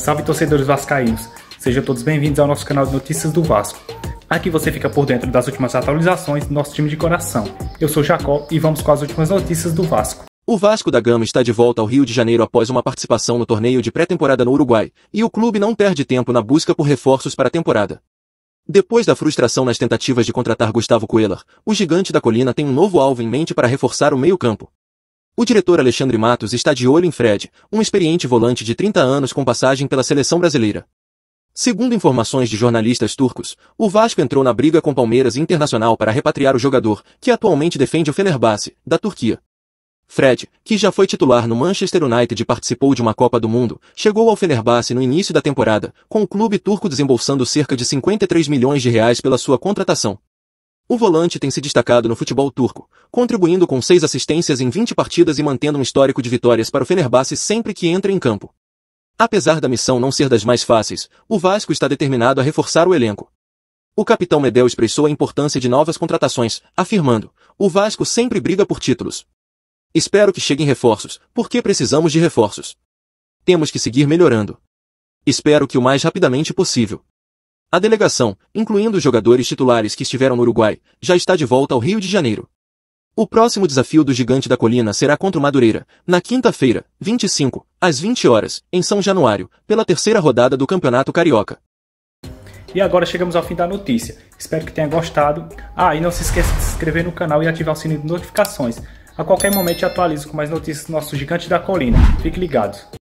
Salve torcedores vascaínos, sejam todos bem-vindos ao nosso canal de notícias do Vasco. Aqui você fica por dentro das últimas atualizações do nosso time de coração. Eu sou Jacó e vamos com as últimas notícias do Vasco. O Vasco da Gama está de volta ao Rio de Janeiro após uma participação no torneio de pré-temporada no Uruguai, e o clube não perde tempo na busca por reforços para a temporada. Depois da frustração nas tentativas de contratar Gustavo Coelho, o gigante da colina tem um novo alvo em mente para reforçar o meio-campo. O diretor Alexandre Matos está de olho em Fred, um experiente volante de 30 anos com passagem pela seleção brasileira. Segundo informações de jornalistas turcos, o Vasco entrou na briga com Palmeiras Internacional para repatriar o jogador, que atualmente defende o Fenerbahçe, da Turquia. Fred, que já foi titular no Manchester United e participou de uma Copa do Mundo, chegou ao Fenerbahçe no início da temporada, com o clube turco desembolsando cerca de 53 milhões de reais pela sua contratação. O volante tem se destacado no futebol turco, contribuindo com seis assistências em 20 partidas e mantendo um histórico de vitórias para o Fenerbahçe sempre que entra em campo. Apesar da missão não ser das mais fáceis, o Vasco está determinado a reforçar o elenco. O capitão Medel expressou a importância de novas contratações, afirmando, o Vasco sempre briga por títulos. Espero que cheguem reforços, porque precisamos de reforços. Temos que seguir melhorando. Espero que o mais rapidamente possível. A delegação, incluindo os jogadores titulares que estiveram no Uruguai, já está de volta ao Rio de Janeiro. O próximo desafio do Gigante da Colina será contra o Madureira, na quinta-feira, 25, às 20 horas, em São Januário, pela terceira rodada do Campeonato Carioca. E agora chegamos ao fim da notícia. Espero que tenha gostado. Ah, e não se esqueça de se inscrever no canal e ativar o sininho de notificações. A qualquer momento atualizo com mais notícias do nosso Gigante da Colina. Fique ligado.